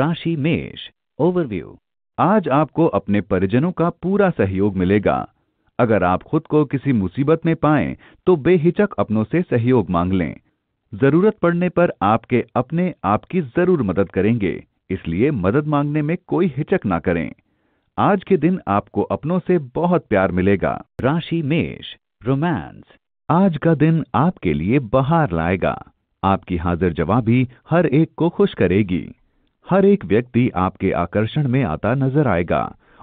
राशि मेष ओवरव्यू आज आपको अपने परिजनों का पूरा सहयोग मिलेगा अगर आप खुद को किसी मुसीबत में पाएं तो बेहिचक अपनों से सहयोग मांग लें जरूरत पड़ने पर आपके अपने आपकी जरूर मदद करेंगे इसलिए मदद मांगने में कोई हिचक ना करें आज के दिन आपको अपनों से बहुत प्यार मिलेगा राशि मेष रोमांस आज का दिन आपके लिए बहार लाएगा आपकी हाजिर जवाबी हर एक को खुश करेगी हर एक व्यक्ति आपके आकर्षण में आता नजर आएगा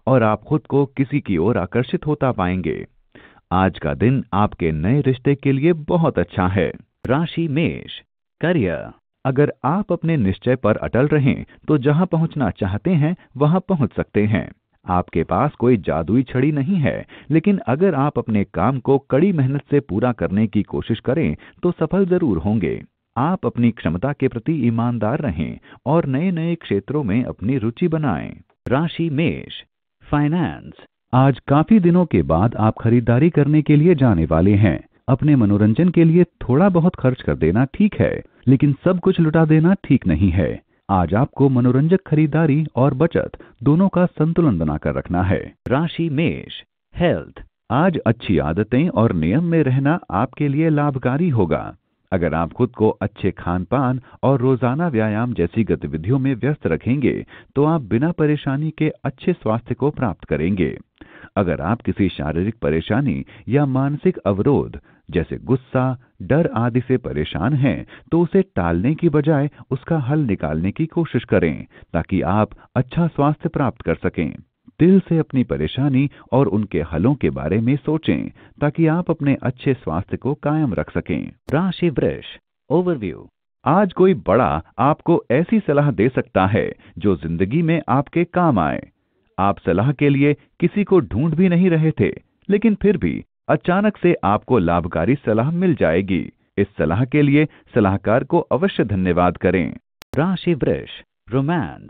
और आप खुद को किसी की ओर आकर्षित होता पाएंगे आज का दिन आपके नए रिश्ते के लिए बहुत अच्छा है राशि मेष करियर अगर आप अपने निश्चय पर अटल रहें तो जहां पहुंचना चाहते हैं वहां पहुंच सकते हैं आपके पास कोई जादुई छड़ी नहीं है लेकिन अगर आप अपने काम को कड़ी मेहनत से पूरा करने की कोशिश करें तो सफल जरूर होंगे आप अपनी क्षमता के प्रति ईमानदार रहें और नए नए क्षेत्रों में अपनी रुचि बनाएं राशि मेष फाइनेंस आज काफी दिनों के बाद आप खरीदारी करने के लिए जाने वाले हैं अपने मनोरंजन के लिए थोड़ा बहुत खर्च कर देना ठीक है लेकिन सब कुछ लुटा देना ठीक नहीं है आज आपको मनोरंजक खरीदारी और बचत दोनों का संतुलन बनाकर रखना है राशि मेष हेल्थ आज अच्छी आदतें और नियम में रहना आपके लिए लाभकारी होगा अगर आप खुद को अच्छे खान पान और रोजाना व्यायाम जैसी गतिविधियों में व्यस्त रखेंगे तो आप बिना परेशानी के अच्छे स्वास्थ्य को प्राप्त करेंगे अगर आप किसी शारीरिक परेशानी या मानसिक अवरोध जैसे गुस्सा डर आदि से परेशान हैं तो उसे टालने की बजाय उसका हल निकालने की कोशिश करें ताकि आप अच्छा स्वास्थ्य प्राप्त कर सकें दिल से अपनी परेशानी और उनके हलों के बारे में सोचें ताकि आप अपने अच्छे स्वास्थ्य को कायम रख सकें राशि वृक्ष ओवरव्यू आज कोई बड़ा आपको ऐसी सलाह दे सकता है जो जिंदगी में आपके काम आए आप सलाह के लिए किसी को ढूंढ भी नहीं रहे थे लेकिन फिर भी अचानक से आपको लाभकारी सलाह मिल जाएगी इस सलाह के लिए सलाहकार को अवश्य धन्यवाद करें राशि वृक्ष रोमांस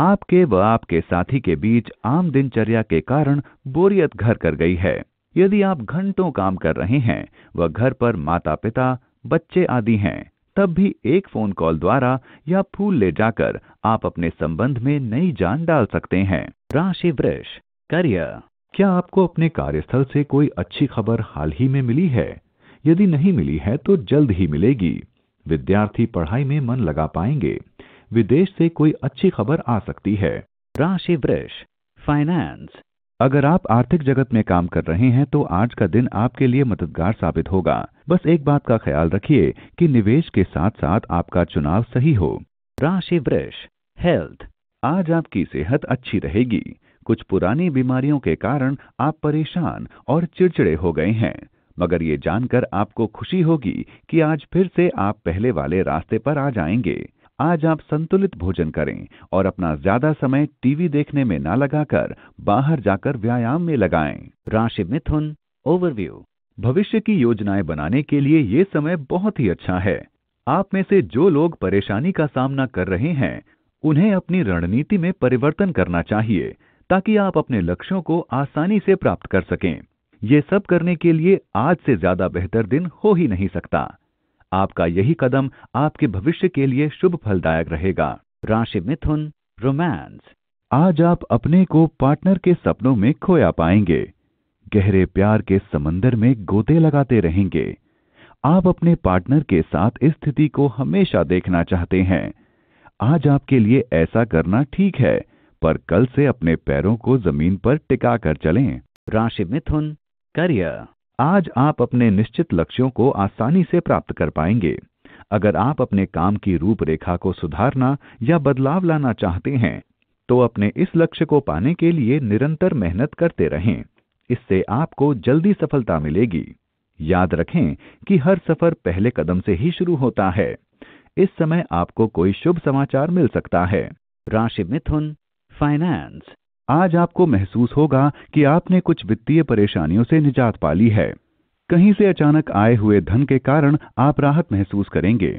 आपके व आपके साथी के बीच आम दिनचर्या के कारण बोरियत घर कर गई है यदि आप घंटों काम कर रहे हैं व घर पर माता पिता बच्चे आदि हैं तब भी एक फोन कॉल द्वारा या फूल ले जाकर आप अपने संबंध में नई जान डाल सकते हैं राशि वृक्ष करियर क्या आपको अपने कार्यस्थल से कोई अच्छी खबर हाल ही में मिली है यदि नहीं मिली है तो जल्द ही मिलेगी विद्यार्थी पढ़ाई में मन लगा पाएंगे विदेश से कोई अच्छी खबर आ सकती है राशि वृक्ष फाइनेंस अगर आप आर्थिक जगत में काम कर रहे हैं तो आज का दिन आपके लिए मददगार साबित होगा बस एक बात का ख्याल रखिए कि निवेश के साथ साथ आपका चुनाव सही हो राशि वृक्ष हेल्थ आज आपकी सेहत अच्छी रहेगी कुछ पुरानी बीमारियों के कारण आप परेशान और चिड़चिड़े हो गए हैं मगर ये जानकर आपको खुशी होगी कि आज फिर से आप पहले वाले रास्ते पर आ जाएंगे आज आप संतुलित भोजन करें और अपना ज्यादा समय टीवी देखने में ना लगाकर बाहर जाकर व्यायाम में लगाएं। राशि मिथुन ओवरव्यू भविष्य की योजनाएं बनाने के लिए ये समय बहुत ही अच्छा है आप में से जो लोग परेशानी का सामना कर रहे हैं उन्हें अपनी रणनीति में परिवर्तन करना चाहिए ताकि आप अपने लक्ष्यों को आसानी से प्राप्त कर सकें ये सब करने के लिए आज से ज्यादा बेहतर दिन हो ही नहीं सकता आपका यही कदम आपके भविष्य के लिए शुभ फलदायक रहेगा राशि मिथुन रोमांस आज आप अपने को पार्टनर के सपनों में खोया पाएंगे गहरे प्यार के समंदर में गोते लगाते रहेंगे आप अपने पार्टनर के साथ स्थिति को हमेशा देखना चाहते हैं आज आपके लिए ऐसा करना ठीक है पर कल से अपने पैरों को जमीन पर टिका कर चलें राशि मिथुन करियर आज आप अपने निश्चित लक्ष्यों को आसानी से प्राप्त कर पाएंगे अगर आप अपने काम की रूपरेखा को सुधारना या बदलाव लाना चाहते हैं तो अपने इस लक्ष्य को पाने के लिए निरंतर मेहनत करते रहें इससे आपको जल्दी सफलता मिलेगी याद रखें कि हर सफर पहले कदम से ही शुरू होता है इस समय आपको कोई शुभ समाचार मिल सकता है राशि मिथुन फाइनेंस आज आपको महसूस होगा कि आपने कुछ वित्तीय परेशानियों से निजात पा ली है कहीं से अचानक आए हुए धन के कारण आप राहत महसूस करेंगे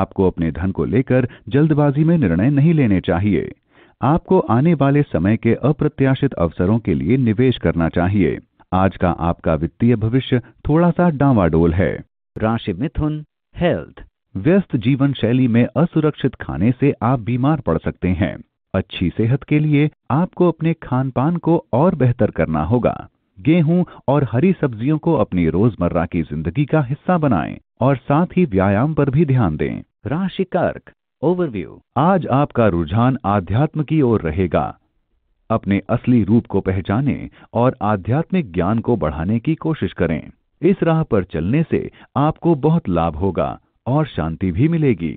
आपको अपने धन को लेकर जल्दबाजी में निर्णय नहीं लेने चाहिए आपको आने वाले समय के अप्रत्याशित अवसरों के लिए निवेश करना चाहिए आज का आपका वित्तीय भविष्य थोड़ा सा डावाडोल है राशि मिथुन हेल्थ व्यस्त जीवन शैली में असुरक्षित खाने से आप बीमार पड़ सकते हैं अच्छी सेहत के लिए आपको अपने खान पान को और बेहतर करना होगा गेहूं और हरी सब्जियों को अपनी रोजमर्रा की जिंदगी का हिस्सा बनाएं और साथ ही व्यायाम पर भी ध्यान दें राशि कर्क ओवरव्यू आज आपका रुझान आध्यात्म की ओर रहेगा अपने असली रूप को पहचाने और आध्यात्मिक ज्ञान को बढ़ाने की कोशिश करें इस राह पर चलने से आपको बहुत लाभ होगा और शांति भी मिलेगी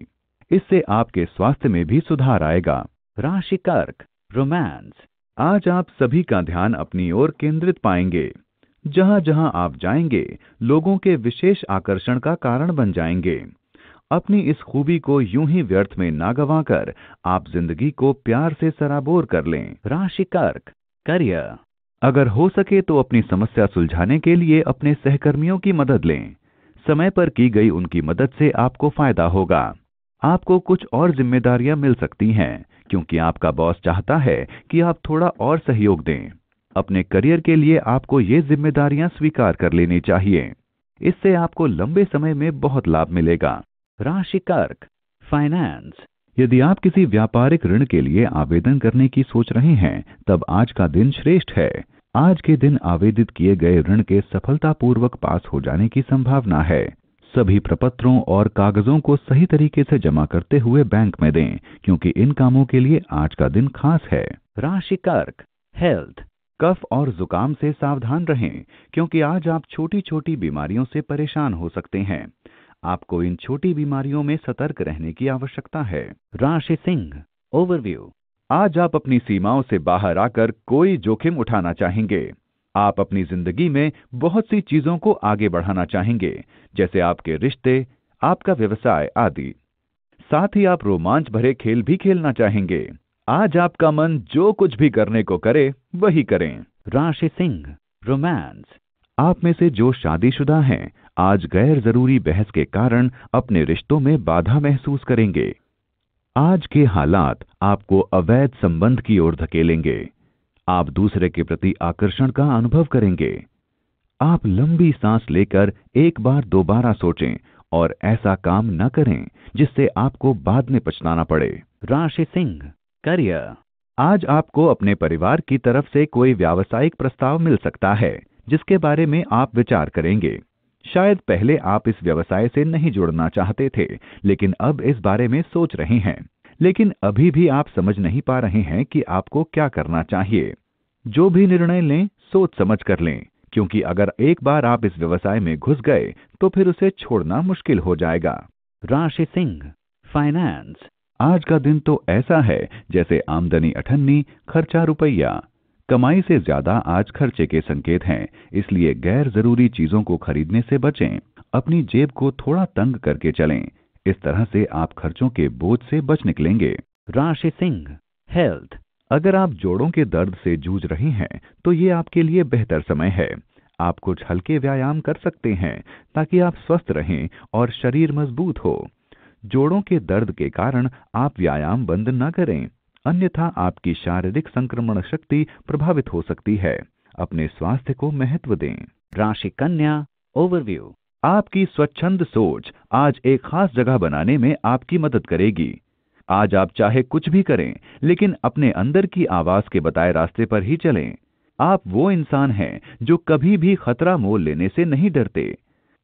इससे आपके स्वास्थ्य में भी सुधार आएगा राशि कर्क रोमांस आज आप सभी का ध्यान अपनी ओर केंद्रित पाएंगे जहां जहां आप जाएंगे लोगों के विशेष आकर्षण का कारण बन जाएंगे अपनी इस खूबी को यूं ही व्यर्थ में ना गवाकर आप जिंदगी को प्यार से सराबोर कर लें राशि कर्क करियर अगर हो सके तो अपनी समस्या सुलझाने के लिए अपने सहकर्मियों की मदद लें समय पर की गई उनकी मदद से आपको फायदा होगा आपको कुछ और जिम्मेदारियां मिल सकती हैं क्योंकि आपका बॉस चाहता है कि आप थोड़ा और सहयोग दें अपने करियर के लिए आपको ये जिम्मेदारियां स्वीकार कर लेनी चाहिए इससे आपको लंबे समय में बहुत लाभ मिलेगा राशि कर्क फाइनेंस यदि आप किसी व्यापारिक ऋण के लिए आवेदन करने की सोच रहे हैं तब आज का दिन श्रेष्ठ है आज के दिन आवेदित किए गए ऋण के सफलतापूर्वक पास हो जाने की संभावना है सभी प्रपत्रों और कागजों को सही तरीके से जमा करते हुए बैंक में दें क्योंकि इन कामों के लिए आज का दिन खास है राशि कर्क हेल्थ कफ और जुकाम से सावधान रहें क्योंकि आज आप छोटी छोटी बीमारियों से परेशान हो सकते हैं आपको इन छोटी बीमारियों में सतर्क रहने की आवश्यकता है राशि सिंह ओवरव्यू आज आप अपनी सीमाओं से बाहर आकर कोई जोखिम उठाना चाहेंगे आप अपनी जिंदगी में बहुत सी चीजों को आगे बढ़ाना चाहेंगे जैसे आपके रिश्ते आपका व्यवसाय आदि साथ ही आप रोमांच भरे खेल भी खेलना चाहेंगे आज आपका मन जो कुछ भी करने को करे वही करें राशि सिंह रोमांस आप में से जो शादीशुदा हैं आज गैर जरूरी बहस के कारण अपने रिश्तों में बाधा महसूस करेंगे आज के हालात आपको अवैध संबंध की ओर धकेलेंगे आप दूसरे के प्रति आकर्षण का अनुभव करेंगे आप लंबी सांस लेकर एक बार दोबारा सोचें और ऐसा काम न करें जिससे आपको बाद में पछताना पड़े राशि सिंह करियर आज आपको अपने परिवार की तरफ से कोई व्यावसायिक प्रस्ताव मिल सकता है जिसके बारे में आप विचार करेंगे शायद पहले आप इस व्यवसाय से नहीं जुड़ना चाहते थे लेकिन अब इस बारे में सोच रहे हैं लेकिन अभी भी आप समझ नहीं पा रहे हैं कि आपको क्या करना चाहिए जो भी निर्णय लें सोच समझ कर लें क्योंकि अगर एक बार आप इस व्यवसाय में घुस गए तो फिर उसे छोड़ना मुश्किल हो जाएगा राशि सिंह फाइनेंस आज का दिन तो ऐसा है जैसे आमदनी अठन्नी खर्चा रुपया कमाई से ज्यादा आज खर्चे के संकेत हैं इसलिए गैर जरूरी चीजों को खरीदने से बचें अपनी जेब को थोड़ा तंग करके चलें इस तरह से आप खर्चों के बोझ से बच निकलेंगे राशि सिंह हेल्थ अगर आप जोड़ों के दर्द से जूझ रहे हैं तो ये आपके लिए बेहतर समय है आप कुछ हल्के व्यायाम कर सकते हैं ताकि आप स्वस्थ रहें और शरीर मजबूत हो जोड़ों के दर्द के कारण आप व्यायाम बंद न करें अन्यथा आपकी शारीरिक संक्रमण शक्ति प्रभावित हो सकती है अपने स्वास्थ्य को महत्व दें राशि कन्या ओवरव्यू आपकी स्वच्छंद सोच आज एक खास जगह बनाने में आपकी मदद करेगी आज आप चाहे कुछ भी करें लेकिन अपने अंदर की आवाज के बताए रास्ते पर ही चलें आप वो इंसान हैं जो कभी भी खतरा मोल लेने से नहीं डरते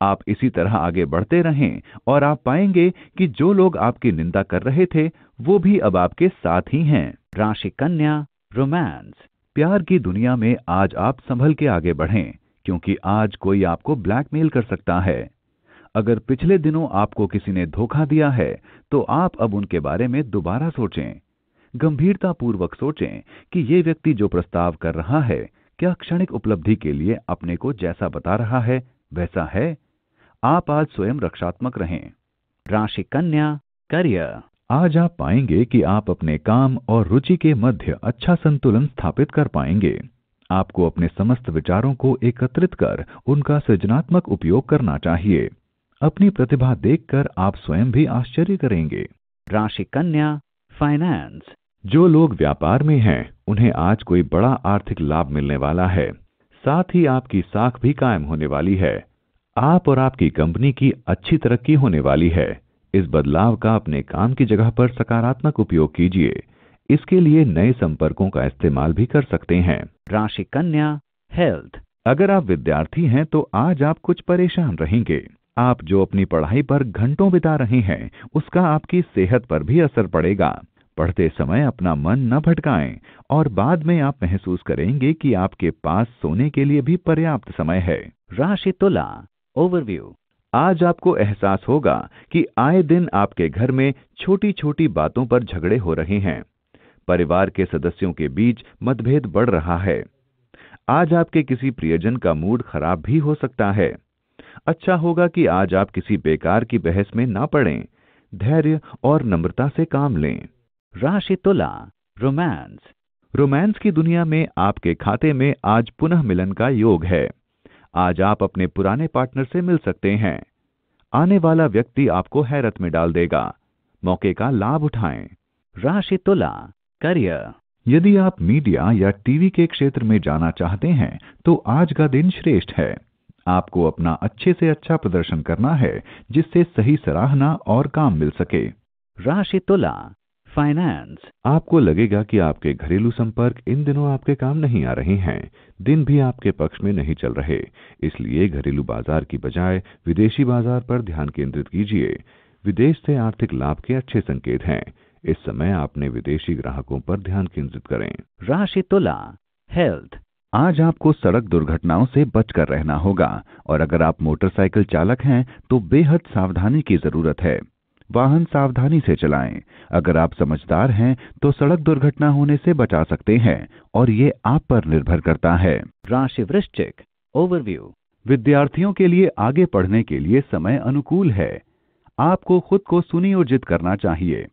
आप इसी तरह आगे बढ़ते रहें और आप पाएंगे कि जो लोग आपकी निंदा कर रहे थे वो भी अब आपके साथ ही हैं राशि कन्या रोमांस प्यार की दुनिया में आज आप संभल के आगे बढ़ें क्योंकि आज कोई आपको ब्लैकमेल कर सकता है अगर पिछले दिनों आपको किसी ने धोखा दिया है तो आप अब उनके बारे में दोबारा सोचें गंभीरतापूर्वक सोचें कि ये व्यक्ति जो प्रस्ताव कर रहा है क्या क्षणिक उपलब्धि के लिए अपने को जैसा बता रहा है वैसा है आप आज स्वयं रक्षात्मक रहें राशि कन्या करियर आज आप पाएंगे कि आप अपने काम और रुचि के मध्य अच्छा संतुलन स्थापित कर पाएंगे आपको अपने समस्त विचारों को एकत्रित कर उनका सृजनात्मक उपयोग करना चाहिए अपनी प्रतिभा देखकर आप स्वयं भी आश्चर्य करेंगे राशि कन्या फाइनेंस जो लोग व्यापार में हैं उन्हें आज कोई बड़ा आर्थिक लाभ मिलने वाला है साथ ही आपकी साख भी कायम होने वाली है आप और आपकी कंपनी की अच्छी तरक्की होने वाली है इस बदलाव का अपने काम की जगह पर सकारात्मक उपयोग कीजिए इसके लिए नए संपर्कों का इस्तेमाल भी कर सकते हैं राशि कन्या हेल्थ अगर आप विद्यार्थी हैं तो आज आप कुछ परेशान रहेंगे आप जो अपनी पढ़ाई पर घंटों बिता रहे हैं उसका आपकी सेहत पर भी असर पड़ेगा पढ़ते समय अपना मन न भटकाएं और बाद में आप महसूस करेंगे कि आपके पास सोने के लिए भी पर्याप्त समय है राशि तुला ओवरव्यू आज आपको एहसास होगा कि आए दिन आपके घर में छोटी छोटी बातों पर झगड़े हो रहे हैं परिवार के सदस्यों के बीच मतभेद बढ़ रहा है आज आपके किसी प्रियजन का मूड खराब भी हो सकता है अच्छा होगा कि आज आप किसी बेकार की बहस में ना पड़ें धैर्य और नम्रता से काम लें राशि तुला रोमांस रोमांस की दुनिया में आपके खाते में आज पुनः मिलन का योग है आज आप अपने पुराने पार्टनर से मिल सकते हैं आने वाला व्यक्ति आपको हैरत में डाल देगा मौके का लाभ उठाएं राशि तुला करियर यदि आप मीडिया या टीवी के क्षेत्र में जाना चाहते हैं तो आज का दिन श्रेष्ठ है आपको अपना अच्छे से अच्छा प्रदर्शन करना है जिससे सही सराहना और काम मिल सके राशि तुला फाइनेंस आपको लगेगा कि आपके घरेलू संपर्क इन दिनों आपके काम नहीं आ रहे हैं दिन भी आपके पक्ष में नहीं चल रहे इसलिए घरेलू बाजार की बजाय विदेशी बाजार पर ध्यान केंद्रित कीजिए विदेश से आर्थिक लाभ के अच्छे संकेत हैं इस समय आपने विदेशी ग्राहकों पर ध्यान केंद्रित करें राशि तुला हेल्थ आज आपको सड़क दुर्घटनाओं से बचकर रहना होगा और अगर आप मोटरसाइकिल चालक हैं तो बेहद सावधानी की जरूरत है वाहन सावधानी से चलाएं। अगर आप समझदार हैं तो सड़क दुर्घटना होने से बचा सकते हैं और ये आप पर निर्भर करता है राशि वृश्चिक ओवरव्यू विद्यार्थियों के लिए आगे पढ़ने के लिए समय अनुकूल है आपको खुद को सुनियोजित करना चाहिए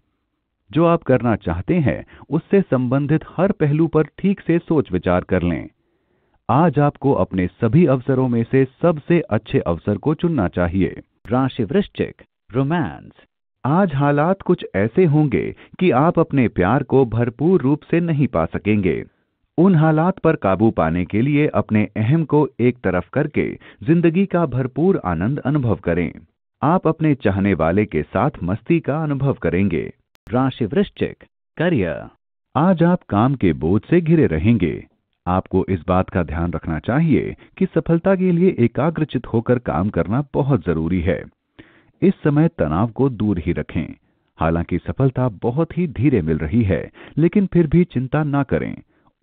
जो आप करना चाहते हैं उससे संबंधित हर पहलू पर ठीक से सोच विचार कर लें आज आपको अपने सभी अवसरों में से सबसे अच्छे अवसर को चुनना चाहिए राशि वृश्चिक रोमांस आज हालात कुछ ऐसे होंगे कि आप अपने प्यार को भरपूर रूप से नहीं पा सकेंगे उन हालात पर काबू पाने के लिए अपने अहम को एक तरफ करके जिंदगी का भरपूर आनंद अनुभव करें आप अपने चाहने वाले के साथ मस्ती का अनुभव करेंगे राशि वृश्चिक करियर आज आप काम के बोझ से घिरे रहेंगे आपको इस बात का ध्यान रखना चाहिए कि सफलता के लिए एकाग्रचित होकर काम करना बहुत जरूरी है इस समय तनाव को दूर ही रखें हालांकि सफलता बहुत ही धीरे मिल रही है लेकिन फिर भी चिंता ना करें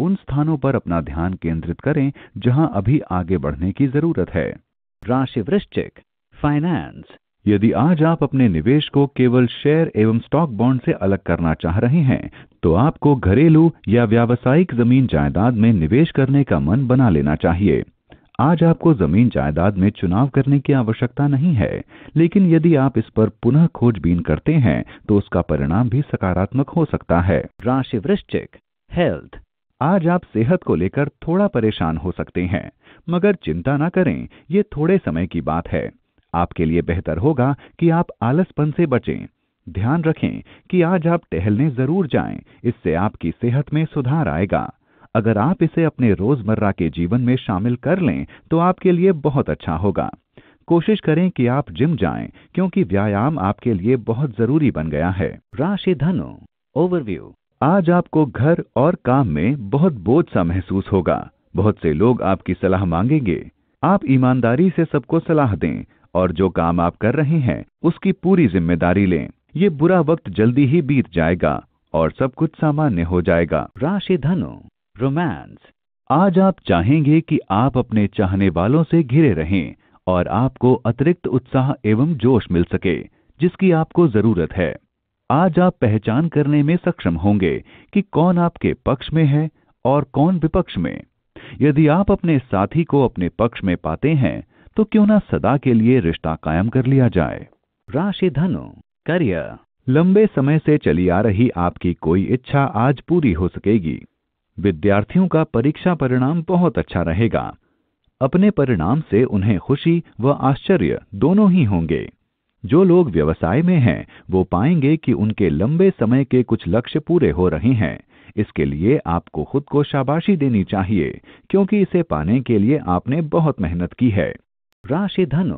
उन स्थानों पर अपना ध्यान केंद्रित करें जहां अभी आगे बढ़ने की जरूरत है राशि वृश्चिक फाइनेंस यदि आज आप अपने निवेश को केवल शेयर एवं स्टॉक बॉन्ड से अलग करना चाह रहे हैं तो आपको घरेलू या व्यावसायिक जमीन जायदाद में निवेश करने का मन बना लेना चाहिए आज आपको जमीन जायदाद में चुनाव करने की आवश्यकता नहीं है लेकिन यदि आप इस पर पुनः खोजबीन करते हैं तो उसका परिणाम भी सकारात्मक हो सकता है राशि वृश्चिक हेल्थ आज आप सेहत को लेकर थोड़ा परेशान हो सकते हैं मगर चिंता न करें ये थोड़े समय की बात है आपके लिए बेहतर होगा कि आप आलसपन से बचें ध्यान रखें कि आज आप टहलने जरूर जाएं, इससे आपकी सेहत में सुधार आएगा अगर आप इसे अपने रोजमर्रा के जीवन में शामिल कर लें तो आपके लिए बहुत अच्छा होगा कोशिश करें कि आप जिम जाएं क्योंकि व्यायाम आपके लिए बहुत जरूरी बन गया है राशि धनु ओवरव्यू आज आपको घर और काम में बहुत बोझ सा महसूस होगा बहुत से लोग आपकी सलाह मांगेंगे आप ईमानदारी से सबको सलाह दें और जो काम आप कर रहे हैं उसकी पूरी जिम्मेदारी लें ये बुरा वक्त जल्दी ही बीत जाएगा और सब कुछ सामान्य हो जाएगा राशि धनु रोमांस आज आप चाहेंगे कि आप अपने चाहने वालों से घिरे रहें और आपको अतिरिक्त उत्साह एवं जोश मिल सके जिसकी आपको जरूरत है आज आप पहचान करने में सक्षम होंगे कि कौन आपके पक्ष में है और कौन विपक्ष में यदि आप अपने साथी को अपने पक्ष में पाते हैं तो क्यों ना सदा के लिए रिश्ता कायम कर लिया जाए राशि धनु करियर लंबे समय से चली आ रही आपकी कोई इच्छा आज पूरी हो सकेगी विद्यार्थियों का परीक्षा परिणाम बहुत अच्छा रहेगा अपने परिणाम से उन्हें खुशी व आश्चर्य दोनों ही होंगे जो लोग व्यवसाय में हैं वो पाएंगे कि उनके लंबे समय के कुछ लक्ष्य पूरे हो रहे हैं इसके लिए आपको खुद को शाबाशी देनी चाहिए क्योंकि इसे पाने के लिए आपने बहुत मेहनत की है राशि धनु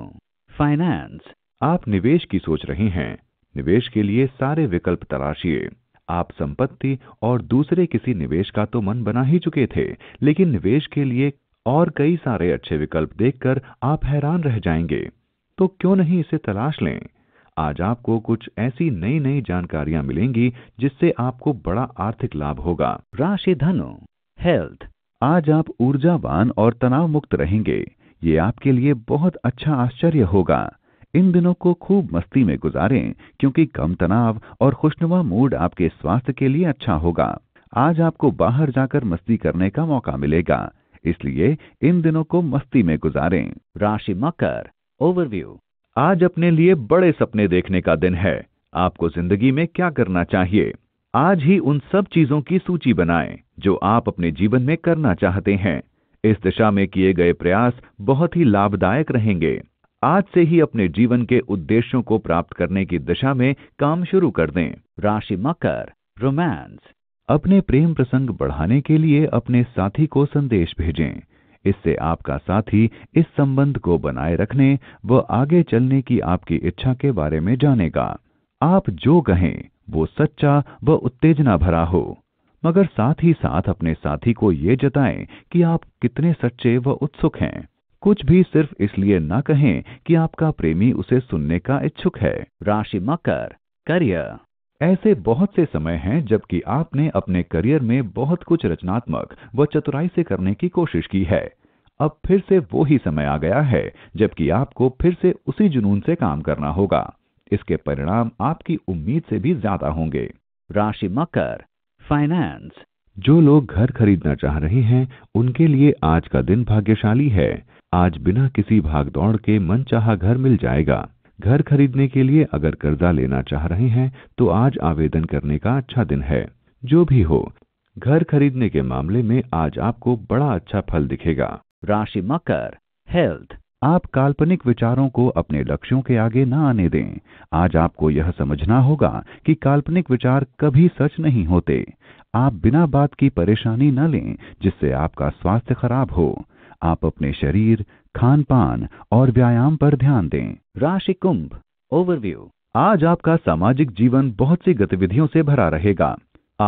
फाइनेंस आप निवेश की सोच रहे हैं निवेश के लिए सारे विकल्प तलाशिए आप संपत्ति और दूसरे किसी निवेश का तो मन बना ही चुके थे लेकिन निवेश के लिए और कई सारे अच्छे विकल्प देखकर आप हैरान रह जाएंगे तो क्यों नहीं इसे तलाश लें आज आपको कुछ ऐसी नई नई जानकारियां मिलेंगी जिससे आपको बड़ा आर्थिक लाभ होगा राशि धनु हेल्थ आज आप ऊर्जावान और तनाव मुक्त रहेंगे ये आपके लिए बहुत अच्छा आश्चर्य होगा इन दिनों को खूब मस्ती में गुजारें क्योंकि कम तनाव और खुशनुमा मूड आपके स्वास्थ्य के लिए अच्छा होगा आज आपको बाहर जाकर मस्ती करने का मौका मिलेगा इसलिए इन दिनों को मस्ती में गुजारें राशि मकर ओवरव्यू आज अपने लिए बड़े सपने देखने का दिन है आपको जिंदगी में क्या करना चाहिए आज ही उन सब चीजों की सूची बनाएं जो आप अपने जीवन में करना चाहते हैं इस दिशा में किए गए प्रयास बहुत ही लाभदायक रहेंगे आज से ही अपने जीवन के उद्देश्यों को प्राप्त करने की दिशा में काम शुरू कर दें राशि मकर रोमांस अपने प्रेम प्रसंग बढ़ाने के लिए अपने साथी को संदेश भेजें इससे आपका साथी इस संबंध को बनाए रखने व आगे चलने की आपकी इच्छा के बारे में जानेगा आप जो कहें वो सच्चा व उत्तेजना भरा हो मगर साथ ही साथ अपने साथी को ये जताएं कि आप कितने सच्चे व उत्सुक हैं कुछ भी सिर्फ इसलिए न कहें कि आपका प्रेमी उसे सुनने का इच्छुक है राशि मकर करियर ऐसे बहुत से समय हैं जबकि आपने अपने करियर में बहुत कुछ रचनात्मक व चतुराई से करने की कोशिश की है अब फिर से वो ही समय आ गया है जबकि आपको फिर से उसी जुनून से काम करना होगा इसके परिणाम आपकी उम्मीद से भी ज्यादा होंगे राशि मकर फाइनेंस जो लोग घर खरीदना चाह रहे हैं उनके लिए आज का दिन भाग्यशाली है आज बिना किसी भागदौड़ के मन चाह घर मिल जाएगा घर खरीदने के लिए अगर कर्जा लेना चाह रहे हैं तो आज आवेदन करने का अच्छा दिन है जो भी हो घर खरीदने के मामले में आज आपको बड़ा अच्छा फल दिखेगा राशि मकर हेल्थ आप काल्पनिक विचारों को अपने लक्ष्यों के आगे ना आने दें आज आपको यह समझना होगा कि काल्पनिक विचार कभी सच नहीं होते आप बिना बात की परेशानी न लें जिससे आपका स्वास्थ्य खराब हो आप अपने शरीर खान पान और व्यायाम पर ध्यान दें राशि कुंभ ओवरव्यू आज आपका सामाजिक जीवन बहुत सी गतिविधियों से भरा रहेगा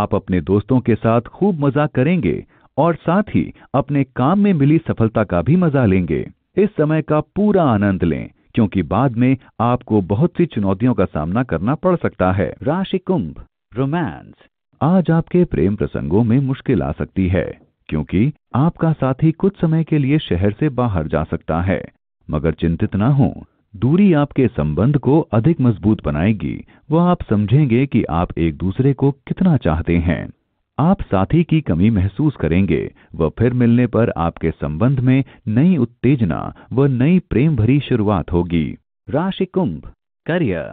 आप अपने दोस्तों के साथ खूब मजा करेंगे और साथ ही अपने काम में मिली सफलता का भी मजा लेंगे इस समय का पूरा आनंद लें क्योंकि बाद में आपको बहुत सी चुनौतियों का सामना करना पड़ सकता है राशि कुंभ रोमांस आज आपके प्रेम प्रसंगों में मुश्किल आ सकती है क्योंकि आपका साथी कुछ समय के लिए शहर से बाहर जा सकता है मगर चिंतित ना हो दूरी आपके संबंध को अधिक मजबूत बनाएगी वह आप समझेंगे कि आप एक दूसरे को कितना चाहते हैं आप साथी की कमी महसूस करेंगे व फिर मिलने पर आपके संबंध में नई उत्तेजना व नई प्रेम भरी शुरुआत होगी राशि कुंभ करियर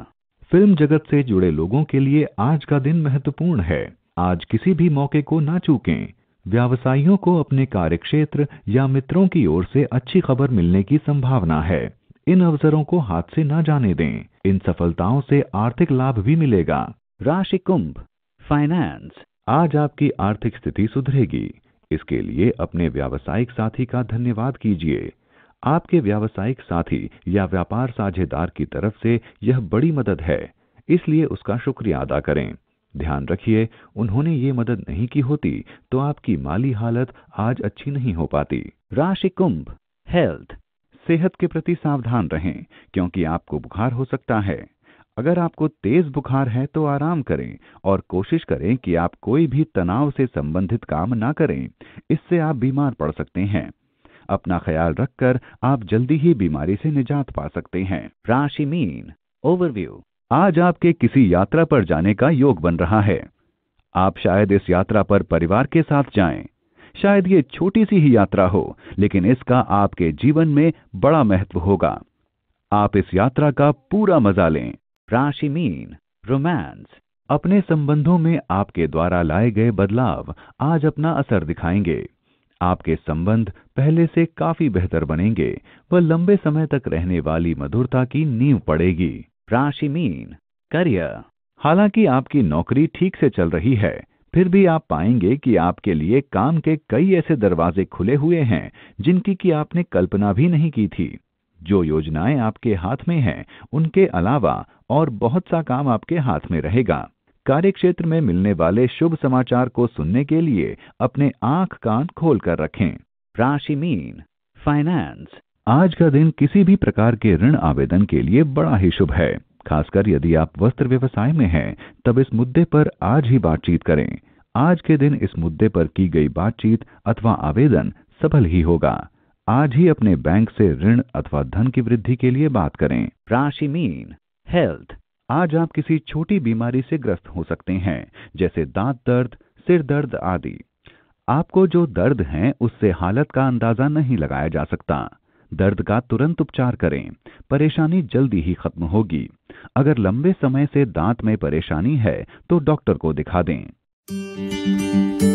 फिल्म जगत से जुड़े लोगों के लिए आज का दिन महत्वपूर्ण है आज किसी भी मौके को ना चूकें व्यवसायियों को अपने कार्यक्षेत्र या मित्रों की ओर से अच्छी खबर मिलने की संभावना है इन अवसरों को हाथ से न जाने दें इन सफलताओं से आर्थिक लाभ भी मिलेगा राशि कुंभ फाइनेंस आज आपकी आर्थिक स्थिति सुधरेगी इसके लिए अपने व्यावसायिक साथी का धन्यवाद कीजिए आपके व्यावसायिक साथी या व्यापार साझेदार की तरफ से यह बड़ी मदद है इसलिए उसका शुक्रिया अदा करें ध्यान रखिए उन्होंने ये मदद नहीं की होती तो आपकी माली हालत आज अच्छी नहीं हो पाती राशि कुंभ हेल्थ सेहत के प्रति सावधान रहें क्योंकि आपको बुखार हो सकता है अगर आपको तेज बुखार है तो आराम करें और कोशिश करें कि आप कोई भी तनाव से संबंधित काम ना करें इससे आप बीमार पड़ सकते हैं अपना ख्याल रखकर आप जल्दी ही बीमारी से निजात पा सकते हैं राशि मीन ओवरव्यू आज आपके किसी यात्रा पर जाने का योग बन रहा है आप शायद इस यात्रा पर परिवार के साथ जाएं। शायद ये छोटी सी ही यात्रा हो लेकिन इसका आपके जीवन में बड़ा महत्व होगा आप इस यात्रा का पूरा मजा लें राशि मीन रोमांस अपने संबंधों में आपके द्वारा लाए गए बदलाव आज अपना असर दिखाएंगे आपके संबंध पहले से काफी बेहतर बनेंगे व लंबे समय तक रहने वाली मधुरता की नींव पड़ेगी राशि मीन करियर हालांकि आपकी नौकरी ठीक से चल रही है फिर भी आप पाएंगे कि आपके लिए काम के कई ऐसे दरवाजे खुले हुए हैं जिनकी कि आपने कल्पना भी नहीं की थी जो योजनाएं आपके हाथ में हैं उनके अलावा और बहुत सा काम आपके हाथ में रहेगा कार्यक्षेत्र में मिलने वाले शुभ समाचार को सुनने के लिए अपने आंख कान खोल कर रखें राशि मीन फाइनेंस आज का दिन किसी भी प्रकार के ऋण आवेदन के लिए बड़ा ही शुभ है खासकर यदि आप वस्त्र व्यवसाय में हैं तब इस मुद्दे पर आज ही बातचीत करें आज के दिन इस मुद्दे पर की गई बातचीत अथवा आवेदन सफल ही होगा आज ही अपने बैंक से ऋण अथवा धन की वृद्धि के लिए बात करें राशि मीन हेल्थ आज आप किसी छोटी बीमारी से ग्रस्त हो सकते हैं जैसे दांत दर्द सिर दर्द आदि आपको जो दर्द है उससे हालत का अंदाजा नहीं लगाया जा सकता दर्द का तुरंत उपचार करें परेशानी जल्दी ही खत्म होगी अगर लंबे समय से दांत में परेशानी है तो डॉक्टर को दिखा दें